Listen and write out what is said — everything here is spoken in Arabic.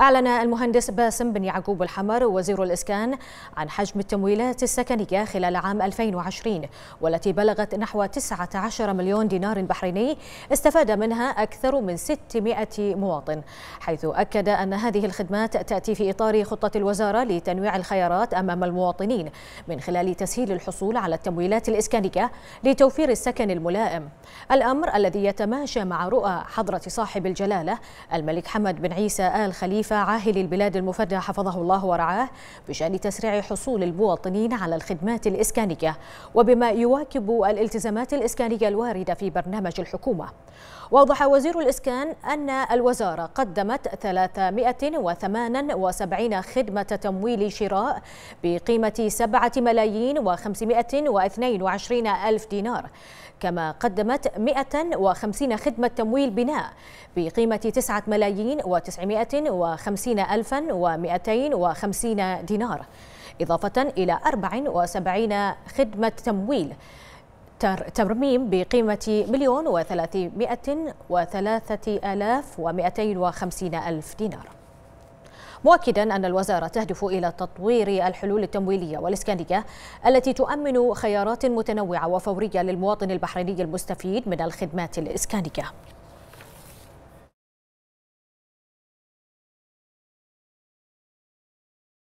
أعلن المهندس باسم بن يعقوب الحمر وزير الإسكان عن حجم التمويلات السكنية خلال عام 2020 والتي بلغت نحو 19 مليون دينار بحريني استفاد منها أكثر من 600 مواطن حيث أكد أن هذه الخدمات تأتي في إطار خطة الوزارة لتنويع الخيارات أمام المواطنين من خلال تسهيل الحصول على التمويلات الإسكانية لتوفير السكن الملائم الأمر الذي يتماشى مع رؤى حضرة صاحب الجلالة الملك حمد بن عيسى آل خليل خليفة عاهل البلاد المفدى حفظه الله ورعاه بشأن تسريع حصول المواطنين على الخدمات الإسكانية وبما يواكب الالتزامات الإسكانية الواردة في برنامج الحكومة وأوضح وزير الإسكان أن الوزارة قدمت 378 خدمة تمويل شراء بقيمة 7 ملايين و522 ألف دينار كما قدمت 150 خدمة تمويل بناء بقيمة 9 ملايين و900 وخمسين ألفا ومئتين وخمسين دينار إضافة إلى أربع وسبعين خدمة تمويل ترميم بقيمة مليون وثلاثمائة وثلاثة آلاف ومئتين وخمسين ألف دينار مؤكدا أن الوزارة تهدف إلى تطوير الحلول التمويلية والإسكانية التي تؤمن خيارات متنوعة وفورية للمواطن البحريني المستفيد من الخدمات الإسكانية